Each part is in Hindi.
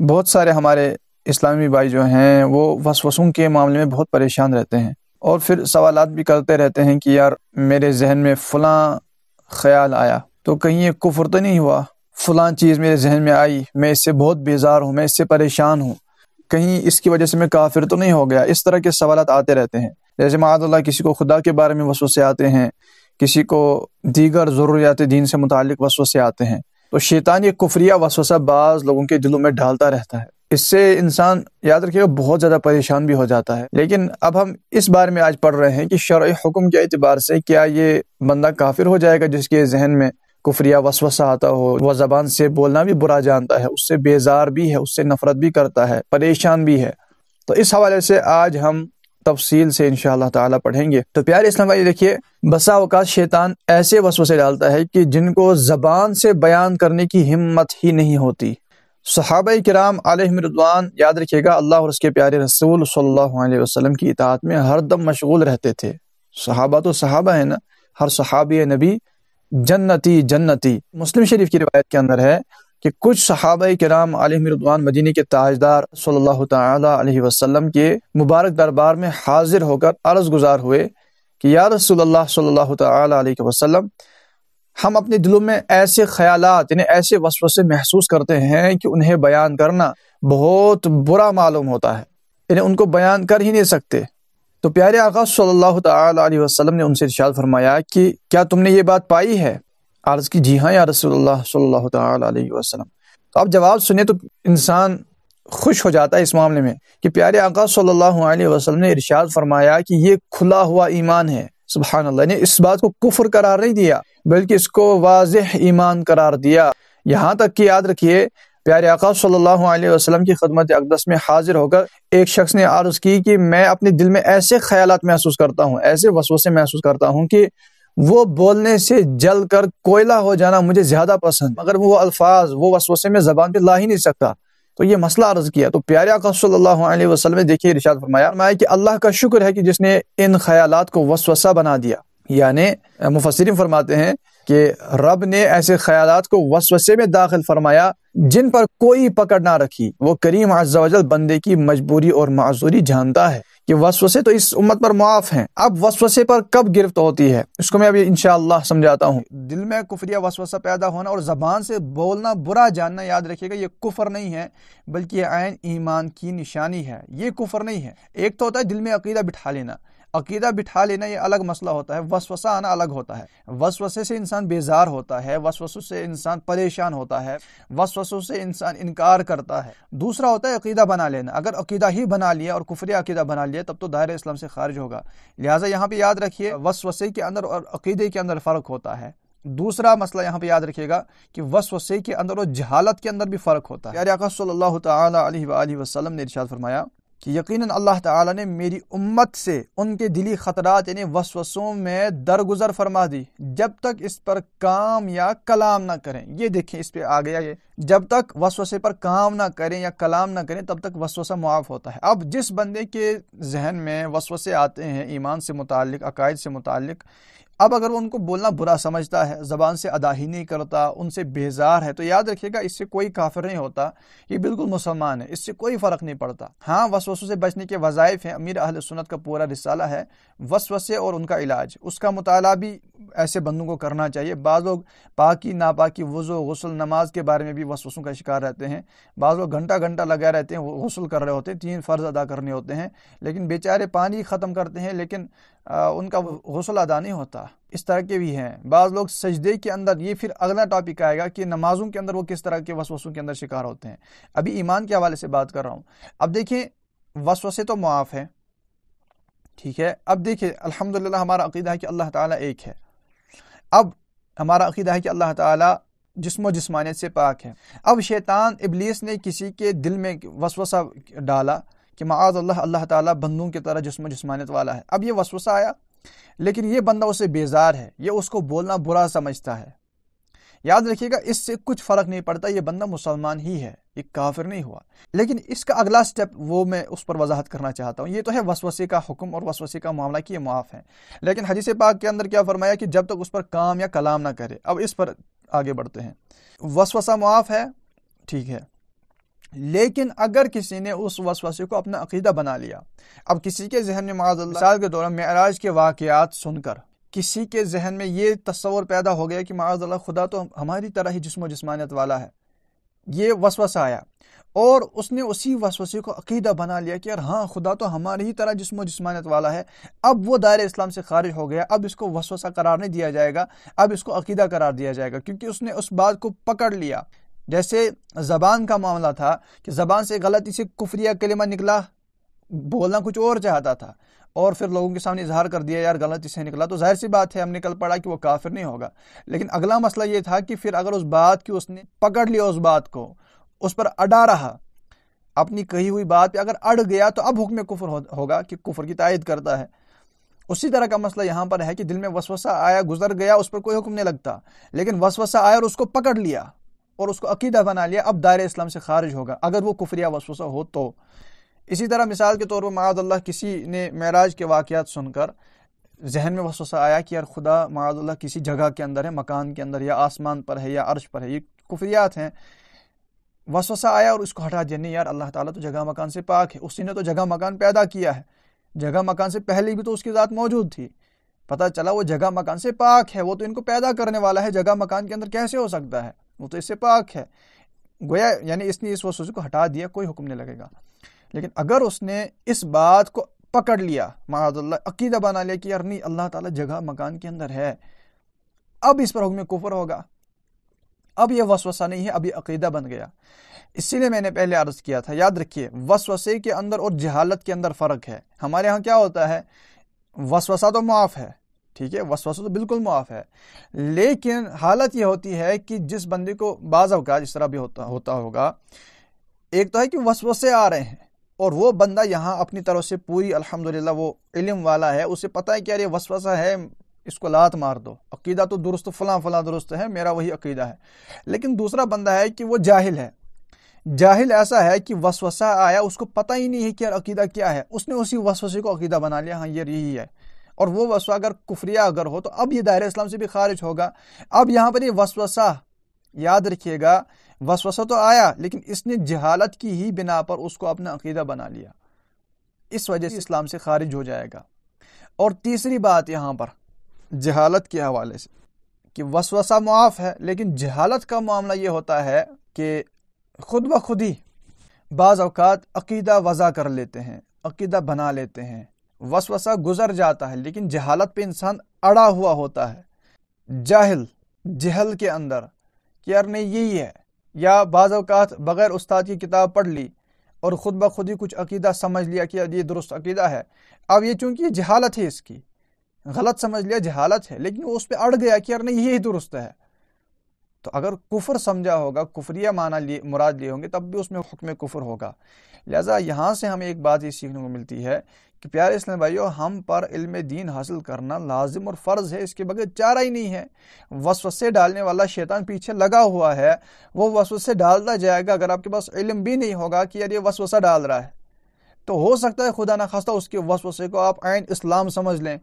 बहुत सारे हमारे इस्लामी भाई जो हैं वो वसवसों के मामले में बहुत परेशान रहते हैं और फिर सवाल भी करते रहते हैं कि यार मेरे जहन में फ़लाँ ख्याल आया तो कहीं ये कुफर तो नहीं हुआ फ़लाँ चीज़ मेरे जहन में आई मैं इससे बहुत बेजार हूँ मैं इससे परेशान हूँ कहीं इसकी वजह से मैं काफिर तो नहीं हो गया इस तरह के सवाल आते रहते हैं जैसे मादल्ला किसी को खुदा के बारे में वसूस आते हैं किसी को दीगर ज़रूरियात दीन से मुतक वसूस आते हैं तो शैतान ये कुफरिया वसवसा बाज लोगों के दिलों में डालता रहता है इससे इंसान याद रखिएगा बहुत ज़्यादा परेशान भी हो जाता है लेकिन अब हम इस बारे में आज पढ़ रहे हैं कि शर्य हुक्म के अतबार से क्या ये बंदा काफिर हो जाएगा जिसके जहन में कुफरिया वसवसा आता हो वह जबान से बोलना भी बुरा जानता है उससे बेजार भी है उससे नफरत भी करता है परेशान भी है तो इस हवाले से आज हम तफसील से इन ताला पढ़ेंगे तो प्यारे इस्लाम भाई देखिए बसा अवकाश शैतान ऐसे वसवसे डालता है कि जिनको जबान से बयान करने की हिम्मत ही नहीं होती सहाब कराम आलमरदवान याद रखिएगा अल्लाह और उसके प्यारे रसूल सल्लल्लाहु अलैहि वसल्लम की इतात में हरदम मशगूल रहते थे सहाबा तो सहाबा है ना हर सहाबी नबी जन्नती जन्नती मुस्लिम शरीफ की रिवायत के अंदर है कि कुछ सहाब कराम आलमरदान मदीनी के ताजदार सल्लल्लाहु अलैहि वसल्लम के मुबारक दरबार में हाजिर होकर अर्ज गुजार हुए कि या रसूलुल्लाह सल्लल्लाहु अलैहि वसल्लम हम अपने दिलों में ऐसे ख्याल यानी ऐसे वसवसे महसूस करते हैं कि उन्हें बयान करना बहुत बुरा मालूम होता है यानी उनको बयान कर ही नहीं सकते तो प्यारे आका सल्लल्लाहु अलैहि वसल्लम ने उनसे इरशाद फरमाया कि क्या तुमने ये बात पाई है अर्ज़ की जी हाँ या रसोल्ला तो आप जवाब सुने तो इंसान खुश हो जाता है इस मामले में कि प्यारे आका सल्लल्लाहु अलैहि वसल्लम ने इरशाद फरमाया कि ये खुला हुआ ईमान है सुबहान अल्लाह ने इस बात को कुफर करार नहीं दिया बल्कि इसको वाज ईमान करार दिया यहाँ तक कि याद रखिए प्यारे आका सल्लल्लाहु अलैहि वसल्लम की खदमत अकदस में हाजिर होकर एक शख्स ने आर्ज की कि मैं अपने दिल में ऐसे ख्याल महसूस करता हूँ ऐसे वसवसे महसूस करता हूँ कि वो बोलने से जल कर कोयला हो जाना मुझे ज्यादा पसंद मगर वो अल्फाज वो वसवसे में जबान पे ला ही नहीं सकता तो ये मसला अर्ज किया तो प्यारे आका सल्लल्लाहु अलैहि वसल्लम देखिए इरशाद फरमाया कि अल्लाह का शुक्र है कि जिसने इन ख्यालात को वसवसा बना दिया यानी मुफसरिन फरमाते हैं कि रब ने ऐसे ख्यालात को वसवसे में दाखिल फरमाया जिन पर कोई पकड़ ना रखी वो करीम अज्जा बंदे की मजबूरी और माजूरी जानता है कि वसवसे तो इस उम्मत पर मुआफ हैं अब वसवसे पर कब गिरफ्त होती है इसको मैं अभी इंशाल्लाह समझाता हूँ दिल में कुफरिया वसवसा पैदा होना और ज़बान से बोलना बुरा जानना याद रखिएगा ये कुफर नहीं है बल्कि ये आयन ईमान की निशानी है ये कुफर नहीं है एक तो होता है दिल में अकीदा बिठा लेना अकीदा बिठा लेना ये अलग मसला होता है वसवसा आना अलग होता है वसवसे से इंसान बेजार होता है वसवसों से इंसान परेशान होता है वसवसों से इंसान इनकार करता है दूसरा होता है अकीदा बना लेना अगर अकीदा ही बना लिया और कुफरी अकीदा बना लिया तब तो दायरे इस्लाम से खारिज होगा लिहाजा यहाँ पे याद रखिए वसवसे के अंदर और अकीदे के अंदर फ़र्क होता है दूसरा मसला यहाँ पे याद रखिएगा कि वसवसे के अंदर और जहालत के अंदर भी फ़र्क होता है यार आका सल्लल्लाहु अलैहि वसल्लम ने इरशाद फरमाया कि यकीनन अल्लाह ताला उम्मत से उनके दिली खतरा यानी वसवसों में दरगुजर फरमा दी जब तक इस पर काम या कलाम ना करें ये देखें इस पर आ गया ये जब तक वसवसे पर काम ना करें या कलाम ना करें तब तक वसवसा मुआफ़ होता है अब जिस बंदे के जहन में वसवसे आते हैं ईमान से मुतक अकायद से मुतल अब अगर वो उनको बोलना बुरा समझता है ज़बान से अदा ही नहीं करता उनसे बेजार है तो याद रखिएगा इससे कोई काफिर नहीं होता ये बिल्कुल मुसलमान है इससे कोई फ़र्क नहीं पड़ता हाँ वसवसों से बचने के वज़ाइफ हैं अमीर अहल सुनत का पूरा रिसाला है वसवसे और उनका इलाज उसका मुताला भी ऐसे बंदों को करना चाहिए बाज़ लोग पाकि नापाकि वज़ो गसल नमाज के बारे में भी वसवसों का शिकार रहते हैं बाज़ लोग घंटा घंटा लगाए रहते हैं गसल कर रहे होते हैं तीन फ़र्ज़ अदा करने होते हैं लेकिन बेचारे पानी ख़त्म करते हैं लेकिन उनका गसल अदा नहीं होता इस तरह के भी हैं बाज़ लोग सजदे के अंदर ये फिर अगला टॉपिक आएगा कि नमाजों के अंदर वो किस तरह के वसवसों के अंदर शिकार होते हैं अभी ईमान के हवाले से बात कर रहा हूँ अब देखिए वसवसे तो मुआफ़ है ठीक है अब देखिए अल्हम्दुलिल्लाह हमारा अकीदा है कि अल्लाह ताला एक है अब हमारा अकीदा है कि अल्लाह ताला जिसम जिसमानियत से पाक है अब शैतान इबलीस ने किसी के दिल में वसवसा डाला कि माज अल्लाह अल्लाह ताला बंदूक की तरह जिसमो जिसमानियत वाला है अब ये वसवसा आया लेकिन ये बंदा उसे बेजार है ये उसको बोलना बुरा समझता है याद रखिएगा इससे कुछ फर्क नहीं पड़ता ये बंदा मुसलमान ही है ये काफिर नहीं हुआ लेकिन इसका अगला स्टेप वो मैं उस पर वजाहत करना चाहता हूँ ये तो है वसवसे का हुक्म और वसवसे का मामला कि ये माफ़ है लेकिन हदीस पाक के अंदर क्या फरमाया कि जब तक उस पर काम या कलाम ना करे अब इस पर आगे बढ़ते हैं वसवसा माफ़ है ठीक है लेकिन अगर किसी ने उस वसवसे को अपना अकीदा बना लिया अब किसी के जहन में माजल के दौरान महराज के वाक़ात सुनकर किसी के जहन में ये तस्वर पैदा हो गया कि माजल खुदा तो हमारी तरह ही जिसम जिसमानियत वाला है ये वसवसा आया और उसने उसी वसवसे को अकीदा बना लिया कि यार हाँ खुदा तो हमारी ही तरह जिसम जिसमानियत वाला है अब वो दायरे इस्लाम से खारिज हो गया अब इसको वसवसा करार नहीं दिया जाएगा अब इसको अकीदा करार दिया जाएगा क्योंकि उसने उस बात को पकड़ लिया जैसे ज़बान का मामला था कि ज़बान से गलती से कुफरिया कलिमा निकला बोलना कुछ और चाहता था और फिर लोगों के सामने इजहार कर दिया यार गलती से निकला तो जाहिर सी बात है हमने कल पढ़ा कि वो काफिर नहीं होगा लेकिन अगला मसला ये था कि फिर अगर उस बात की उसने पकड़ लिया उस बात को उस पर अडा रहा अपनी कही हुई बात पे अगर अड़ गया तो अब हुक्म कुफर हो, होगा कि कुफर की तायद करता है उसी तरह का मसला यहां पर है कि दिल में वसवसा आया गुजर गया उस पर कोई हुक्म नहीं लगता लेकिन वसवसा आया और उसको पकड़ लिया और उसको अकीदा बना लिया अब दायरे इस्लाम से खारिज होगा अगर वो कुफरिया वसवसा हो तो इसी तरह मिसाल के तौर पर मादल्ला किसी ने महराज के वाक़ सुनकर जहन में वसवसा आया कि यार खुदा मादल्ला किसी जगह के अंदर है मकान के अंदर या आसमान पर है या अर्श पर है ये कुफरियात हैं वसवसा आया और उसको हटा दिया नहीं यार अल्लाह ताला तो जगह मकान से पाक है उसी ने तो जगह मकान पैदा किया है जगह मकान से पहले भी तो उसकी ज़ात मौजूद थी पता चला वो जगह मकान से पाक है वो तो इनको पैदा करने वाला है जगह मकान के अंदर कैसे हो सकता है वो तो इससे पाक है गोया यानी इसने इस वसूसी को हटा दिया कोई हुक्म नहीं लगेगा लेकिन अगर उसने इस बात को पकड़ लिया महाजल्ला अकीदा बना लिया कि यार नहीं अल्लाह ताला जगह मकान के अंदर है अब इस पर हुक्म कुफर होगा अब यह वसवसा नहीं है अब यह अकीदा बन गया इसीलिए मैंने पहले अर्ज़ किया था याद रखिए वसवसे के अंदर और जहालत के अंदर फ़र्क है हमारे यहाँ क्या होता है वसवसा तो माफ़ है ठीक है वसवसा तो बिल्कुल मुआफ है लेकिन हालत यह होती है कि जिस बंदे को बाज़ अवकात इस तरह भी होता होता होगा एक तो है कि वसवसे आ रहे हैं और वो बंदा यहाँ अपनी तरफ से पूरी अल्हम्दुलिल्लाह वो इल्म वाला है उसे पता है कि यार ये वसवसा है इसको लात मार दो अकीदा तो दुरुस्त फलां फलां दुरुस्त है मेरा वही अकीदा है लेकिन दूसरा बंदा है कि वो जाहिल है जाहिल ऐसा है कि वसवसा आया उसको पता ही नहीं है कि यार अकीदा क्या है उसने उसी वसवसे को अकीदा बना लिया हाँ यार यही है और वो वसवा अगर कुफरिया अगर हो तो अब ये दायरे इस्लाम से भी खारिज होगा अब यहाँ पर ये वसवसा याद रखिएगा वसवसा तो आया लेकिन इसने जहालत की ही बिना पर उसको अपना अकीदा बना लिया इस वजह से इस्लाम से खारिज हो जाएगा और तीसरी बात यहाँ पर जहालत के हवाले से कि वसवसा मुआफ़ है लेकिन जहालत का मामला ये होता है कि खुद ब खुद ही बाज़ अवकात अकीदा वज़ा कर लेते हैं अकीदा बना लेते हैं वसवसा गुजर जाता है लेकिन जहालत पे इंसान अड़ा हुआ होता है जाहिल जहल के अंदर कि यार नहीं यही है या बाज़ बग़ैर उस्ताद की किताब पढ़ ली और ख़ुद ब खुद ही कुछ अकीदा समझ लिया कि ये दुरुस्त अकीदा है अब ये चूँकि जहालत है इसकी गलत समझ लिया जहालत है लेकिन वो उस पर अड़ गया कि यार नहीं यही दुरुस्त है तो अगर कुफर समझा होगा कुफरिया माना लिए मुराद लिए होंगे तब भी उसमें हुक्म कुफर होगा लिहाजा यहाँ से हमें एक बात ये सीखने को मिलती है कि प्यारे इसलिए भाइयों हम पर इल्म दीन हासिल करना लाजिम और फ़र्ज़ है इसके बगैर चारा ही नहीं है वसवसे डालने वाला शैतान पीछे लगा हुआ है वो वसवसे डालता जाएगा अगर आपके पास इल्म भी नहीं होगा कि यार ये वसवसा डाल रहा है तो हो सकता है खुदा ना खास्ता उसके वसवसे को आप आन इस्लाम समझ लें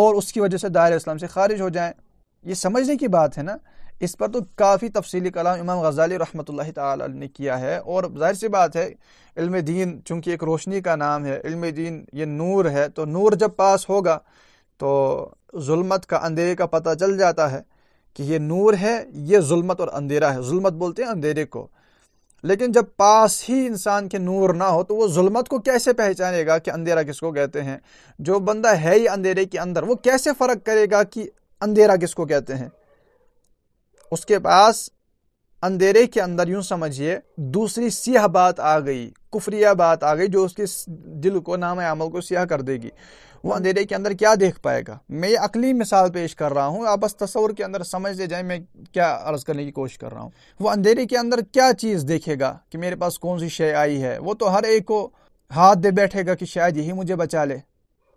और उसकी वजह से दायरे इस्लाम से खारिज हो जाएँ ये समझने की बात है ना इस पर तो काफ़ी तफसली कलाम इमाम गजाली रहमत ला ने किया है और जाहिर सी बात है इल्म दीन चूँकि एक रोशनी का नाम है इल्म दीन ये नूर है तो नूर जब पास होगा तो जुल्मत का अंधेरे का पता चल जाता है कि ये नूर है ये जुल्मत और अंधेरा है जुल्मत बोलते हैं अंधेरे को लेकिन जब पास ही इंसान के नूर ना हो तो वो जुल्मत को कैसे पहचानेगा कि अंधेरा किसको कहते हैं जो बंदा है ही अंधेरे के अंदर वो कैसे फ़र्क करेगा कि अंधेरा किसको कहते हैं उसके पास अंधेरे के अंदर यूं समझिए दूसरी सियाह बात आ गई कुफरिया बात आ गई जो उसके दिल को नाम अमल को सियाह कर देगी वो अंधेरे के अंदर क्या देख पाएगा मैं ये अकली मिसाल पेश कर रहा हूँ आप बस तस्वर के अंदर समझ ले जाए मैं क्या अर्ज़ करने की कोशिश कर रहा हूँ वो अंधेरे के अंदर क्या चीज़ देखेगा कि मेरे पास कौन सी शय आई है वो तो हर एक को हाथ दे बैठेगा कि शायद यही मुझे बचा ले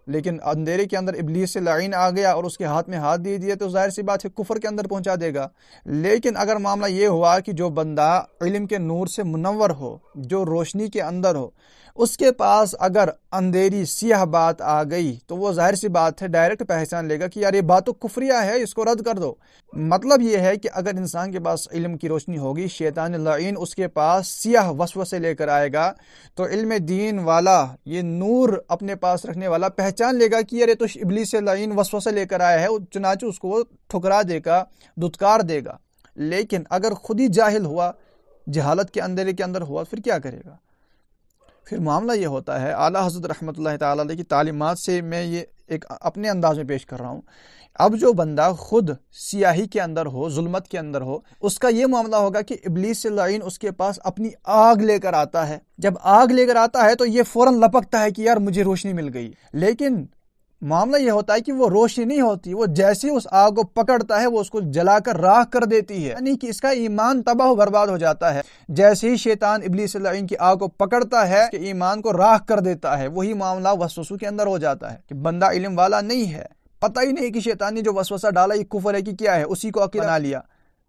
लेकिन अंधेरे के अंदर इबलीस से लाइन आ गया और उसके हाथ में हाथ दे दिए तो जाहिर सी बात है कुफर के अंदर पहुंचा देगा लेकिन अगर मामला ये हुआ कि जो बंदा इलम के नूर से मुनवर हो जो रोशनी के अंदर हो उसके पास अगर अंधेरी सियाह बात आ गई तो वो जाहिर सी बात है डायरेक्ट पहचान लेगा कि यार ये बात तो कुफरिया है इसको रद्द कर दो मतलब ये है कि अगर इंसान के पास इल्म की रोशनी होगी शैतान लाइन उसके पास सियाह वसव से लेकर आएगा तो इल्म दीन वाला ये नूर अपने पास रखने वाला पहचान लेगा कि यार ये तो इबली से लाइन वसव से लेकर आया है चुनाचू उसको ठुकरा देगा दुदकार देगा लेकिन अगर खुद ही जाहिल हुआ जहालत के अंधेरे के अंदर हुआ फिर क्या करेगा फिर मामला ये होता है आला हजरत रहमत ताली की तालीमत से मैं ये एक अपने अंदाज में पेश कर रहा हूँ अब जो बंदा खुद सियाही के अंदर हो जुल्मत के अंदर हो उसका यह मामला होगा कि इबलीस से लाइन उसके पास अपनी आग लेकर आता है जब आग लेकर आता है तो ये फ़ौरन लपकता है कि यार मुझे रोशनी मिल गई लेकिन मामला यह होता है कि वो रोशनी नहीं होती वो जैसे उस आग को पकड़ता है वो उसको जलाकर राख कर देती है यानी कि इसका ईमान तबाह बर्बाद हो जाता है जैसे ही शैतान इबली की आग को पकड़ता है कि ईमान को राख कर देता है वही मामला वसूसू के अंदर हो जाता है कि बंदा इलम वाला नहीं है पता ही नहीं कि शैतान ने जो वसवसा डाला ये कुफर है कि क्या है उसी को अकेला बना लिया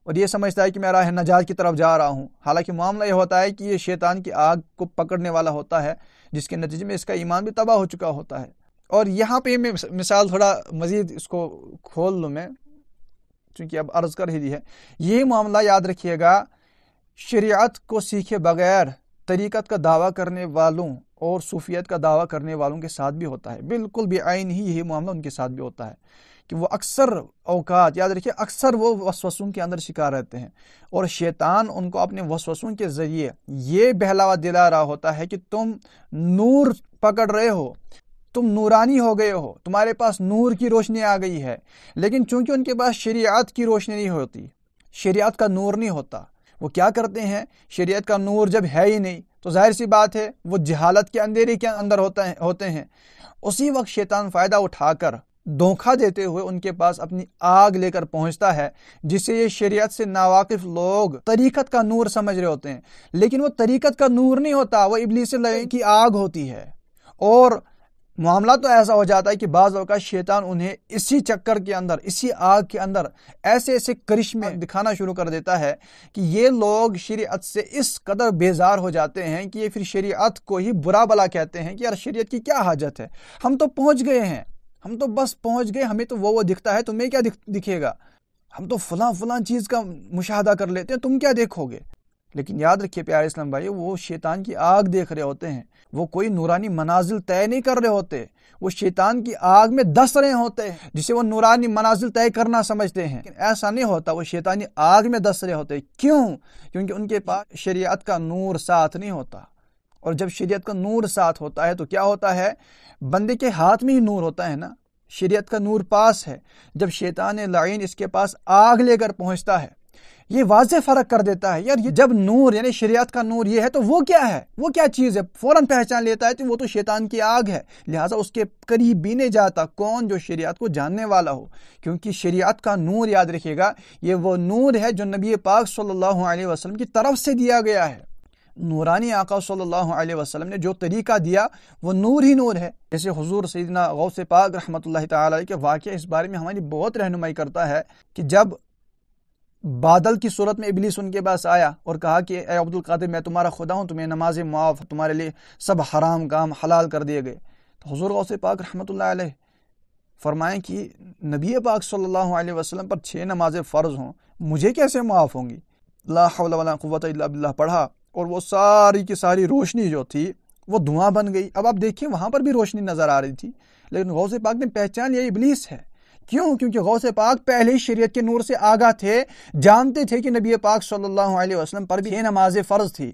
और ये समझता है कि मेरा है नजात की तरफ जा रहा हूँ हालांकि मामला यह होता है कि ये शैतान की आग को पकड़ने वाला होता है जिसके नतीजे में इसका ईमान भी तबाह हो चुका होता है और यहाँ पे मैं मिसाल थोड़ा मज़ीद इसको खोल लूँ मैं चूँकि अब अर्ज़ कर ही दी है ये मामला याद रखिएगा शरीयत को सीखे बगैर तरीक़त का दावा करने वालों और सूफियत का दावा करने वालों के साथ भी होता है बिल्कुल भी बेआन ही यही मामला उनके साथ भी होता है कि वो अक्सर अवकात याद रखिए अक्सर वो वसवसों के अंदर शिकार रहते हैं और शैतान उनको अपने वसवसों के ज़रिए ये बहलावा दिला रहा होता है कि तुम नूर पकड़ रहे हो तुम नूरानी हो गए हो तुम्हारे पास नूर की रोशनी आ गई है लेकिन चूंकि उनके पास शरीयत की रोशनी नहीं होती शरीयत का नूर नहीं होता वो क्या करते हैं शरीयत का नूर जब है ही नहीं तो जाहिर सी बात है वो जहालत के अंधेरे के अंदर होता है होते हैं उसी वक्त शैतान फ़ायदा उठाकर धोखा देते हुए उनके पास अपनी आग लेकर पहुंचता है जिससे ये शरीयत से नावाकिफ लोग तरीक़त का नूर समझ रहे होते हैं लेकिन वो तरीक़त का नूर नहीं होता वो इबलीस की आग होती है और मामला तो ऐसा हो जाता है कि बाज़ शैतान उन्हें इसी चक्कर के अंदर इसी आग के अंदर ऐसे ऐसे करिश्मे हाँ। दिखाना शुरू कर देता है कि ये लोग शरीयत से इस कदर बेजार हो जाते हैं कि ये फिर शरीयत को ही बुरा भला कहते हैं कि यार शरीयत की क्या हाजत है हम तो पहुंच गए हैं हम तो बस पहुंच गए हमें तो वो वो दिखता है तुम्हें क्या दिख, दिखेगा हम तो फलां फलां चीज़ का मुशाह कर लेते हैं तुम क्या देखोगे लेकिन याद रखिए प्यारे इस्लाम भाई वो शैतान की आग देख रहे होते हैं वो कोई नूरानी मनाजिल तय नहीं कर रहे होते वो शैतान की आग में दस रहे होते हैं जिसे वो नूरानी मनाजिल तय करना समझते हैं ऐसा नहीं होता वो शैतानी आग में दस रहे होते क्यों क्योंकि उनके पास शरीयत का नूर साथ नहीं होता और जब शरीयत का नूर साथ होता है तो क्या होता है बंदे के हाथ में ही नूर होता है ना शरीयत का नूर पास है जब शैतान लाइन इसके पास आग लेकर पहुंचता है ये वाज फर्क कर देता है यार ये जब नूर यानी शरीयत का नूर ये है तो वो क्या है वो क्या चीज़ है फौरन पहचान लेता है कि वो तो शैतान की आग है लिहाजा उसके करीब भी नहीं जाता कौन जो शरीयत को जानने वाला हो क्योंकि शरीयत का नूर याद रखिएगा ये वो नूर है जो नबी पाक सल्लल्लाहु अलैहि वसल्लम की तरफ से दिया गया है नूरानी आका सल्लल्लाहु अलैहि वसल्लम ने जो तरीका दिया वो नूर ही नूर है जैसे हजूर सईदना गौ से पाक रहमत के वाक़ इस बारे में हमारी बहुत रहनुमाई करता है कि जब बादल की सूरत में इबलीस उनके पास आया और कहा कि ए अब्दुल कादिर मैं तुम्हारा खुदा हूँ तुम्हें नमाज मुआफ़ तुम्हारे लिए सब हराम काम हलाल कर दिए गए तो हजूर गौस पाक रहमत फरमाएं कि नबी पाक सल्लल्लाहु अलैहि वसल्लम पर छः नमाजें फ़र्ज़ हों मुझे कैसे मुआफ़ होंगी लावत पढ़ा और वो सारी की सारी रोशनी जो थी वो धुआं बन गई अब आप देखिए वहाँ पर भी रोशनी नज़र आ रही थी लेकिन गौस पाक ने पहचान ये इबलीस है क्यों क्योंकि गौसे पाक पहले ही शरीयत के नूर से आगा थे जानते थे कि नबी पाक सल्लल्लाहु अलैहि वसल्लम पर भी ये नमाज फ़र्ज थी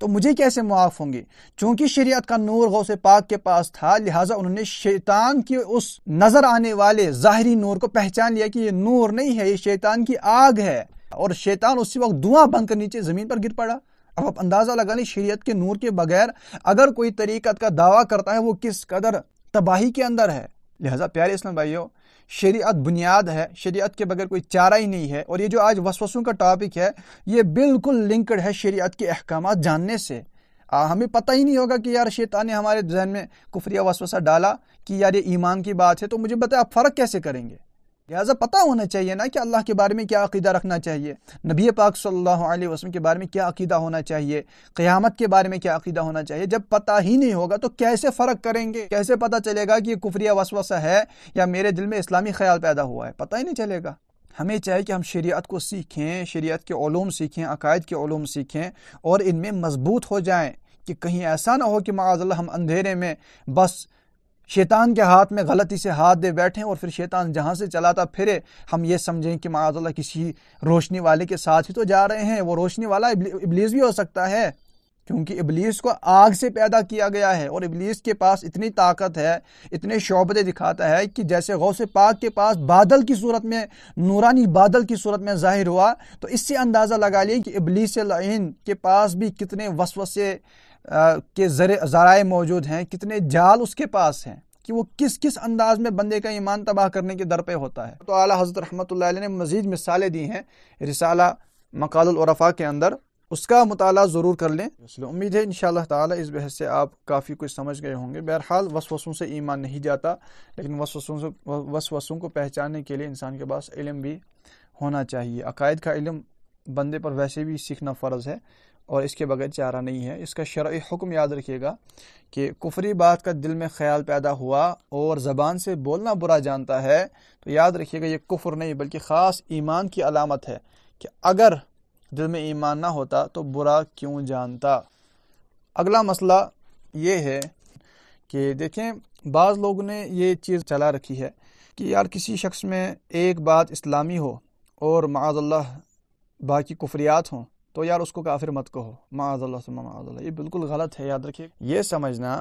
तो मुझे कैसे मुआफ़ होंगी चूंकि शरीयत का नूर गौसे पाक के पास था लिहाजा उन्होंने शैतान की उस नज़र आने वाले ज़ाहरी नूर को पहचान लिया कि ये नूर नहीं है ये शैतान की आग है और शैतान उसी वक्त धुआं बनकर नीचे ज़मीन पर गिर पड़ा अब आप अंदाज़ा लगा लें शरीयत के नूर के बगैर अगर कोई तरीक़त का दावा करता है वो किस कदर तबाही के अंदर है लिहाजा प्यारे इस्लाम भाइयों शरीयत बुनियाद है शरीयत के बगैर कोई चारा ही नहीं है और ये जो आज वसवसों का टॉपिक है ये बिल्कुल लिंकड है शरीयत के अहकाम जानने से आ, हमें पता ही नहीं होगा कि यार शैतान ने हमारे जहन में कुफरिया वसवसा डाला कि यार ये ईमान की बात है तो मुझे बताया आप फ़र्क कैसे करेंगे लिहाजा पता होना चाहिए ना कि अल्लाह के बारे में क्या अकीदा रखना चाहिए नबी पाक सल्लल्लाहु अलैहि वसल्लम के बारे में क्या अकीदा होना चाहिए क़यामत के बारे में क्या अकीदा होना चाहिए जब पता ही नहीं होगा तो कैसे फ़र्क करेंगे कैसे पता चलेगा कि कुफ्रिया कुफरिया वसवसा है या मेरे दिल में इस्लामी ख्याल पैदा हुआ है पता ही नहीं चलेगा हमें चाहिए कि हम शरीयत को सीखें शरीयत के ओलूम सीखें अकायद के ओलूम सीखें और इनमें मजबूत हो जाएं कि कहीं ऐसा ना हो कि माजल्ला हम अंधेरे में बस शैतान के हाथ में गलती से हाथ दे बैठे और फिर शैतान जहाँ से चलाता फिरे हम ये समझें कि माजल्ला किसी रोशनी वाले के साथ ही तो जा रहे हैं वो रोशनी वाला इबलीस भी हो सकता है क्योंकि इबलीस को आग से पैदा किया गया है और इबलीस के पास इतनी ताकत है इतने शोबतें दिखाता है कि जैसे से पाक के पास बादल की सूरत में नूरानी बादल की सूरत में जाहिर हुआ तो इससे अंदाज़ा लगा लिए कि इबलीस लाइन के पास भी कितने वसवसे के ज़राए मौजूद हैं कितने जाल उसके पास हैं कि वो किस किस अंदाज में बंदे का ईमान तबाह करने के दर पे होता है तो आला हज़रत रहमत ने मज़ीद मिसालें दी हैं रिसाला मकालरफ़ा के अंदर उसका मताल ज़रूर कर लें इसलिए उम्मीद है इन ताला इस बहस से आप काफ़ी कुछ समझ गए होंगे बहरहाल वसवसों से ईमान नहीं जाता लेकिन वसवसों से वसवसों को पहचानने के लिए इंसान के पास इलम भी होना चाहिए अकायद का इलम बंदे पर वैसे भी सीखना फ़र्ज़ है और इसके बगैर चारा नहीं है इसका शर्य हुक्म याद रखिएगा कि कुफरी बात का दिल में ख्याल पैदा हुआ और ज़बान से बोलना बुरा जानता है तो याद रखिएगा ये कुफर नहीं बल्कि ख़ास ईमान की अलामत है कि अगर दिल में ईमान ना होता तो बुरा क्यों जानता अगला मसला ये है कि देखें बाज़ लोगों ने ये चीज़ चला रखी है कि यार किसी शख्स में एक बात इस्लामी हो और माजल्ला बाकी कुफरियात हों तो यार उसको काफिर मत कहो माजल्ला माजल्ला ये बिल्कुल गलत है याद रखिए ये समझना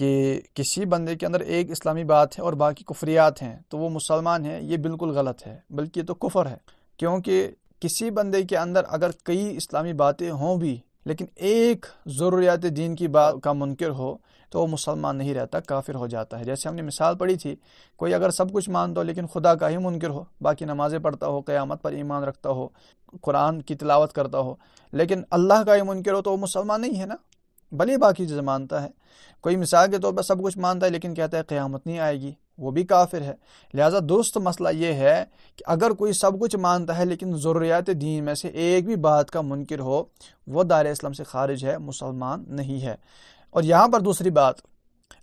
कि किसी बंदे के अंदर एक इस्लामी बात है और बाकी कुफरियात हैं तो वो मुसलमान हैं ये बिल्कुल गलत है बल्कि ये तो कुफर है क्योंकि किसी बंदे के अंदर अगर कई इस्लामी बातें हों भी लेकिन एक ज़रूरियात दीन की बात का मुनकर हो तो वो मुसलमान नहीं रहता काफिर हो जाता है जैसे हमने मिसाल पढ़ी थी कोई अगर सब कुछ मानता हो लेकिन खुदा का ही मुनकर हो बाकी नमाज़ें पढ़ता हो क़यामत पर ईमान रखता हो कुरान की तिलावत करता हो लेकिन अल्लाह का ही मुनकर हो तो वो मुसलमान नहीं है ना भले बाकी चीज़ें मानता है कोई मिसाल के तौर पर सब कुछ मानता है लेकिन कहता है क़्यामत नहीं आएगी वो भी काफिर है लिहाजा दुरुस्त मसला ये है कि अगर कोई सब कुछ मानता है लेकिन ज़रूरियात दीन में से एक भी बात का मुनकर हो वो दार इस्लाम से खारिज है मुसलमान नहीं है और यहाँ पर दूसरी बात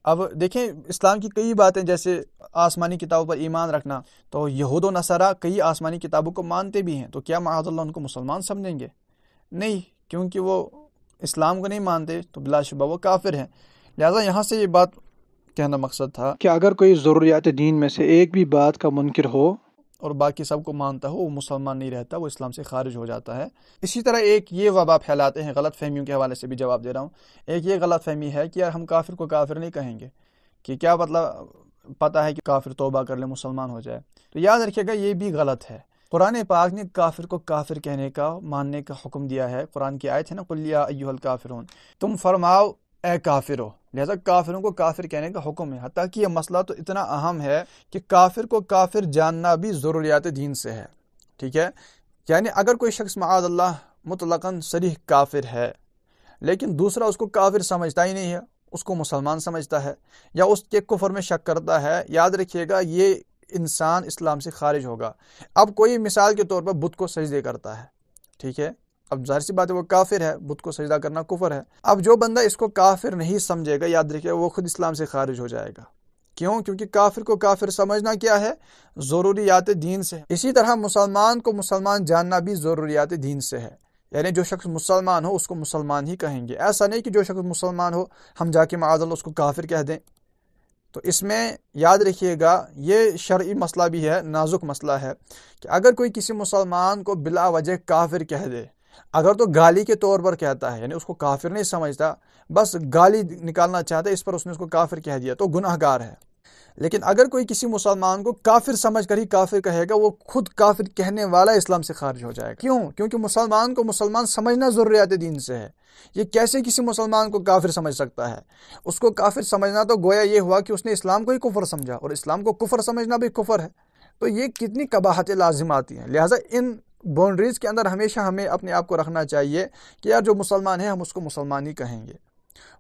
अब देखें इस्लाम की कई बातें जैसे आसमानी किताबों पर ईमान रखना तो यहूद नसारा कई आसमानी किताबों को मानते भी हैं तो क्या माजल्ला उनको मुसलमान समझेंगे नहीं क्योंकि वो इस्लाम को नहीं मानते तो बिलाशुबा वो काफिर हैं लिहाजा यहाँ से ये बात कहना मकसद था कि अगर कोई ज़रूरियात दीन में से एक भी बात का मुनकर हो और बाकी सबको मानता हो वो मुसलमान नहीं रहता वो इस्लाम से खारिज हो जाता है इसी तरह एक ये वबा फैलाते हैं गलत फहमियों के हवाले से भी जवाब दे रहा हूँ एक ये गलत फहमी है कि यार हम काफिर को काफिर नहीं कहेंगे कि क्या मतलब पता है कि काफिर तोबा कर ले मुसलमान हो जाए तो याद रखिएगा ये भी गलत है कुरान पाक ने काफिर को काफिर कहने का मानने का हुक्म दिया है कुरान की आयत है ना कुल्लिया अयुहल काफिर तुम फरमाओ ए काफिरो लिहाजा काफिरों को काफिर कहने का हुक्म है हती कि यह मसला तो इतना अहम है कि काफिर को काफिर जानना भी ज़रूरियात दीन से है ठीक है यानी अगर कोई शख्स मादल्ला मुतलकन सरीह काफिर है लेकिन दूसरा उसको काफिर समझता ही नहीं है उसको मुसलमान समझता है या उसके कुफर में शक करता है याद रखिएगा ये इंसान इस्लाम से खारिज होगा अब कोई मिसाल के तौर पर बुत को सजदे करता है ठीक है अब जाहिर सी बात है वो काफिर है बुद्ध को सजदा करना कुफर है अब जो बंदा इसको काफिर नहीं समझेगा याद रखिए वो खुद इस्लाम से खारिज हो जाएगा क्यों क्योंकि काफिर को काफिर समझना क्या है ज़रूरियात दीन से इसी तरह मुसलमान को मुसलमान जानना भी ज़रूरियात दीन से है यानी जो शख्स मुसलमान हो उसको मुसलमान ही कहेंगे ऐसा नहीं कि जो शख्स मुसलमान हो हम जाके माजल उसको काफिर कह दें तो इसमें याद रखिएगा ये शर्य मसला भी है नाजुक मसला है कि अगर कोई किसी मुसलमान को बिला वजह काफिर कह दे अगर तो गाली के तौर पर कहता है यानी उसको काफिर नहीं समझता बस गाली निकालना चाहता है इस पर उसने उसको काफिर कह दिया तो गुनाहगार है लेकिन अगर कोई किसी मुसलमान को काफिर समझ कर ही काफिर कहेगा वो खुद काफिर कहने वाला इस्लाम से खारिज हो जाएगा क्यों क्योंकि मुसलमान को मुसलमान समझना ज़रूरियात दीन से है ये कैसे किसी मुसलमान को काफिर समझ सकता है उसको काफिर समझना तो गोया ये हुआ कि उसने इस्लाम को ही कुफर समझा और इस्लाम को कुफर समझना भी कुफर है तो ये कितनी कबाहतें लाजिम आती हैं लिहाजा इन बाउंड्रीज़ के अंदर हमेशा हमें अपने आप को रखना चाहिए कि यार जो मुसलमान है हम उसको मुसलमान ही कहेंगे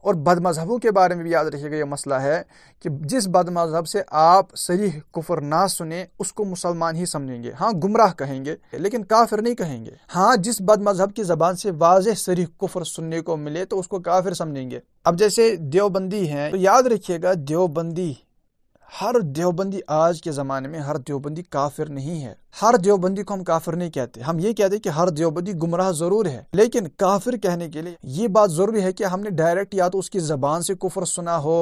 और बदमजहबों के बारे में भी याद रखिएगा यह मसला है कि जिस बदमजहब से आप सही कुफर ना सुने उसको मुसलमान ही समझेंगे हाँ गुमराह कहेंगे लेकिन काफिर नहीं कहेंगे हाँ जिस बदमजहब की ज़बान से वाज सही कुफर सुनने को मिले तो उसको काफिर समझेंगे अब जैसे देवबंदी है तो याद रखिएगा देवबंदी हर देवबंदी आज के ज़माने में हर देवबंदी काफिर नहीं है हर देवबंदी को हम काफिर नहीं कहते हम ये कहते कि हर देवबंदी गुमराह जरूर है लेकिन काफिर कहने के लिए ये बात जरूरी है कि हमने डायरेक्ट या तो उसकी जबान से कुफर सुना हो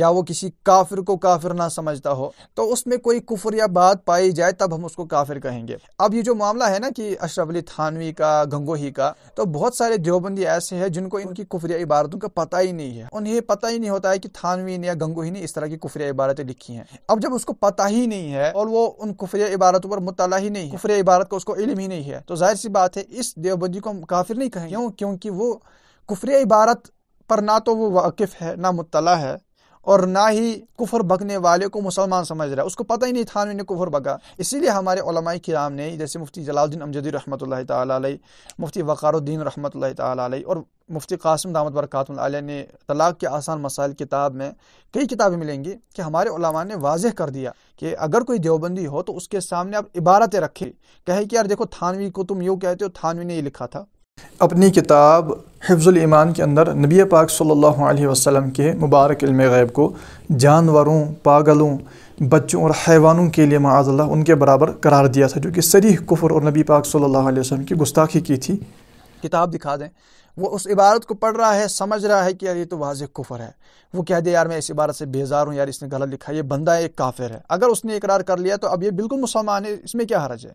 या वो किसी काफिर को काफिर ना समझता हो तो उसमें कोई कुफर या बात पाई जाए तब हम उसको काफिर कहेंगे अब ये जो मामला है ना कि अशरफ अली थानवी का गंगोही का तो बहुत सारे देवबंदी ऐसे है जिनको इनकी कुफरिया इबारतों का पता ही नहीं है उन्हें पता ही नहीं होता है कि थानवी ने या गंगोही ने इस तरह की कुफरिया इबारतें लिखी है अब जब उसको पता ही नहीं है और वो उन कुफरिया इबारतों पर मुता ताला ही नहीं है इबारत का उसको इल्म ही नहीं है तो जाहिर सी बात है इस देवबंदी को हम काफिर नहीं कहें क्यों क्योंकि वो कुफर इबारत पर ना तो वो वाकिफ़ है ना मुतला है और ना ही कुफर बकने वाले को मुसलमान समझ रहा है उसको पता ही नहीं था मैंने कुफर बका इसीलिए हमारे उलमाई कराम ने जैसे मुफ्ती जलाउद्दीन अमजदी रहमत ला मुफ्ती वक़ारद्दीन रहमत ला और मुफ्ती कासिम दामद बरक़ात ने तलाक़ के आसान मसाइल किताब में कई किताबें मिलेंगी कि हमारे उलमा ने वाजह कर दिया कि अगर कोई देवबंदी हो तो उसके सामने आप इबारतें रखें कहे कि यार देखो थानवी को तुम यूँ कहते हो थानवी ने ये लिखा था अपनी किताब हिफ्ज़ुल ईमान के अंदर नबी पाक सल्लल्लाहु अलैहि वसल्लम के मुबारक गैब को जानवरों पागलों बच्चों और हैवानों के लिए माजल्ला उनके बराबर करार दिया था जो कि सरीह कुफर और नबी पाक सल्लल्लाहु अलैहि वसल्लम की गुस्ताखी की थी किताब दिखा दें वो उस इबारत को पढ़ रहा है समझ रहा है कि यार ये तो वाज कुफर है वो कह दे यार मैं इस इबारत से बेजार हूँ यार इसने गलत लिखा ये बंदा एक काफिर है अगर उसने इकरार कर लिया तो अब ये बिल्कुल मुसलमान है इसमें क्या हरज है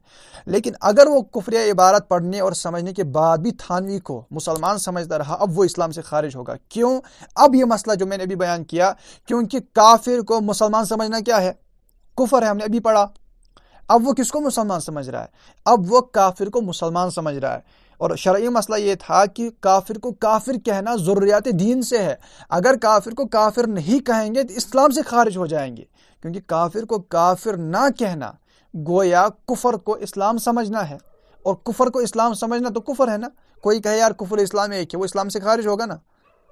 लेकिन अगर वो कुफरिया इबारत पढ़ने और समझने के बाद भी थानवी को मुसलमान समझता रहा अब वो इस्लाम से खारिज होगा क्यों अब ये मसला जो मैंने अभी बयान किया क्योंकि काफिर को मुसलमान समझना क्या है कुफर है हमने अभी पढ़ा अब वो किसको मुसलमान समझ रहा है अब वो काफिर को मुसलमान समझ रहा है और शर्य मसला ये था कि काफिर को काफिर कहना ज़रूरियात दीन से है अगर काफिर को काफिर नहीं कहेंगे तो इस्लाम से खारिज हो जाएंगे क्योंकि काफिर को काफिर ना कहना गोया कुफर को इस्लाम समझना है और कुफर को इस्लाम समझना तो कुफर है ना कोई कहे यार कुफर इस्लाम एक है वो इस्लाम से खारिज होगा ना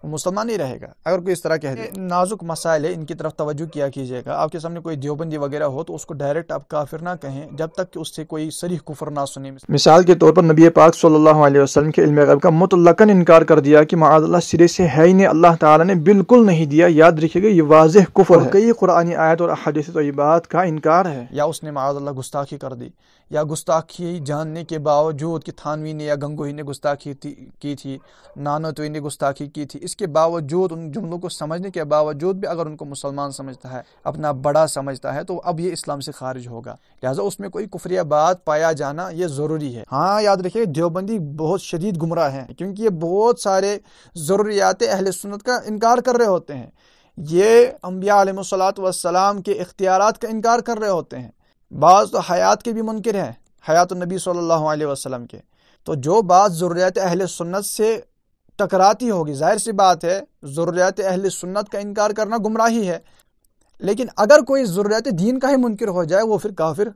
मुसलमान ही रहेगा अगर कोई इस तरह दे नाजुक मसाइल है इनकी तरफ तवज्जो किया कीजिएगा आपके सामने कोई देवबंदी वगैरह हो तो उसको डायरेक्ट आप काफिर ना कहें जब तक कि उससे कोई सरीह कुफर ना सुने मिसाल के तौर पर नबी पाक सल्लल्लाहु अलैहि वसल्लम के इल्म गैब का मुतलकन इनकार कर दिया कि माजल्ला सिरे से है ही नहीं अल्लाह ताला ने बिल्कुल नहीं दिया याद रखिएगा ये वाजह कुफर कई कुरानी आयत और अहदीस बात का इनकार है या उसने माजल्ला गुस्ताखी कर दी या गुस्ताखी जानने के बावजूद कि थानवी ने या गंगोही ने गुस्ताखी थी की थी नानोतवी ने गुस्ताखी की थी इसके बावजूद उन जुमलों को समझने के बावजूद भी अगर उनको मुसलमान समझता है अपना बड़ा समझता है तो अब ये इस्लाम से खारिज होगा लिहाजा उसमें कोई कुफरिया बात पाया जाना ये ज़रूरी है हाँ याद रखिए देवबंदी बहुत शदीद गुमराह है क्योंकि ये बहुत सारे ज़रूरियात अहल सुनत का इनकार कर रहे होते हैं ये अम्बिया सलात वसलाम के इख्तियार का इनकार कर रहे होते हैं बाज़ तो हयात के भी मुनकर हैं हयात नबी सल्लल्लाहु अलैहि वसल्लम के तो जो बात ज़रूरियात अहल सुन्नत से टकराती होगी जाहिर सी बात है ज़रूरियात अहल सुन्नत का इनकार करना गुमराही है लेकिन अगर कोई ज़रूरियात दीन का ही मुनकर हो जाए वो फिर काफिर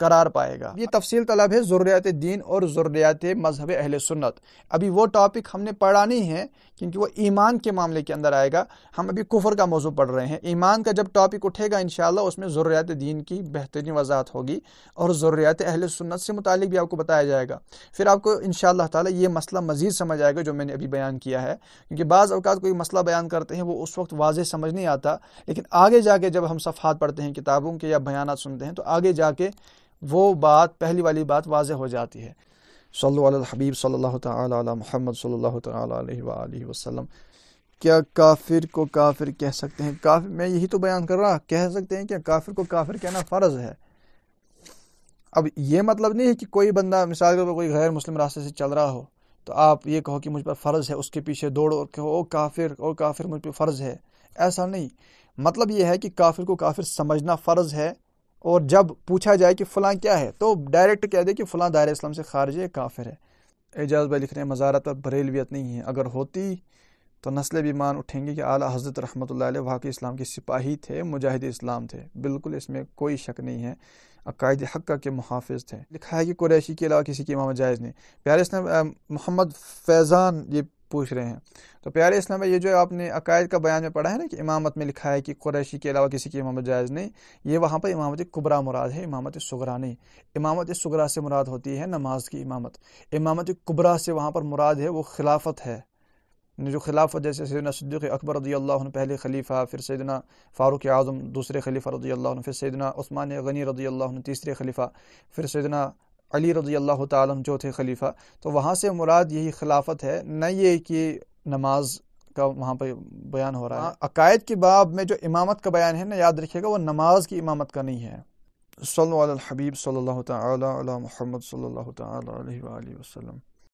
करार पाएगा ये तफसील तलब है ज़रूरियात दीन और ज़रूरियात मजहब अहल सुन्नत अभी वो टॉपिक हमने पढ़ा नहीं है क्योंकि वो ईमान के मामले के अंदर आएगा हम अभी कुफर का मौजू पढ़ रहे हैं ईमान का जब टॉपिक उठेगा इन उसमें ज़रूरियात दीन की बेहतरीन वजाहत होगी और ज़रूरियात अहल सुन्नत से मुतल भी आपको बताया जाएगा फिर आपको इन ताला ये मसला मज़ीद समझ आएगा जो मैंने अभी बयान किया है क्योंकि बाज़ अवकात कोई मसला बयान करते हैं वो उस वक्त वाज समझ नहीं आता लेकिन आगे जाके जब हम सफ़ात पढ़ते हैं किताबों के या बयान सुनते हैं तो आगे जाके वो बात पहली वाली बात वाज हो जाती है हबीब सल्लल्लाहु ताला सल्ला मोहम्मद वसल्लम क्या काफिर को काफिर कह सकते हैं काफिर मैं यही तो बयान कर रहा कह सकते हैं क्या काफिर को काफिर कहना फ़र्ज है अब ये मतलब नहीं है कि कोई बंदा मिसाल के तौर पर कोई गैर मुस्लिम रास्ते से चल रहा हो तो आप ये कहो कि मुझ पर फ़र्ज़ है उसके पीछे दौड़ो और कहो ओ काफिर ओ काफिर मुझ पर फ़र्ज़ है ऐसा नहीं मतलब ये है कि काफिर को काफिर समझना फ़र्ज़ है और जब पूछा जाए कि फ़लाँ क्या है तो डायरेक्ट कह दे कि फ़लाँ दायरे इस्लाम से खारज काफिर है एजाज भाई लिख रहे हैं मज़ारत और बरेलवियत नहीं है अगर होती तो नस्ल भी मान उठेंगी कि आला हज़रत रहमत वाकई इस्लाम के सिपाही थे मुजाहिद इस्लाम थे बिल्कुल इसमें कोई शक नहीं है अकायद हक के मुहाफ़ थे लिखा है कि कुरैशी के अलावा किसी की इमाम जायज़ नहीं प्यारे इसने मोहम्मद फैज़ान ये पूछ रहे हैं तो प्यारे इस्लाम भाई ये जो आपने अकायद का बयान में पढ़ा है ना कि इमामत में लिखा है कि कुरैशी के अलावा किसी की इमामत जायज़ नहीं ये वहाँ पर इमामत कुबरा मुराद है इमामत सगरा नहीं इमामत सगरा से मुराद होती है नमाज की इमामत इमामत कुबरा से वहाँ पर मुराद है वो खिलाफत है जो खिलाफत जैसे सैदना सद्दीक अकबर रदी अल्लाह पहले खलीफा फिर सैदना फ़ारूक आज़म दूसरे खलीफा रदी अल्लाह फिर सैदना उस्मान गनी रदी अल्लाह तीसरे खलीफा फिर सैदना अली रजी अल्लाह जो थे खलीफा तो वहाँ से मुराद यही खिलाफत है न ये कि नमाज का वहाँ पर बयान हो रहा है हाँ, अकायद के बाब में जो इमामत का बयान है ना याद रखिएगा वो नमाज की इमामत का नहीं है सल हबीब सल्ला तहमद सल्ला वसम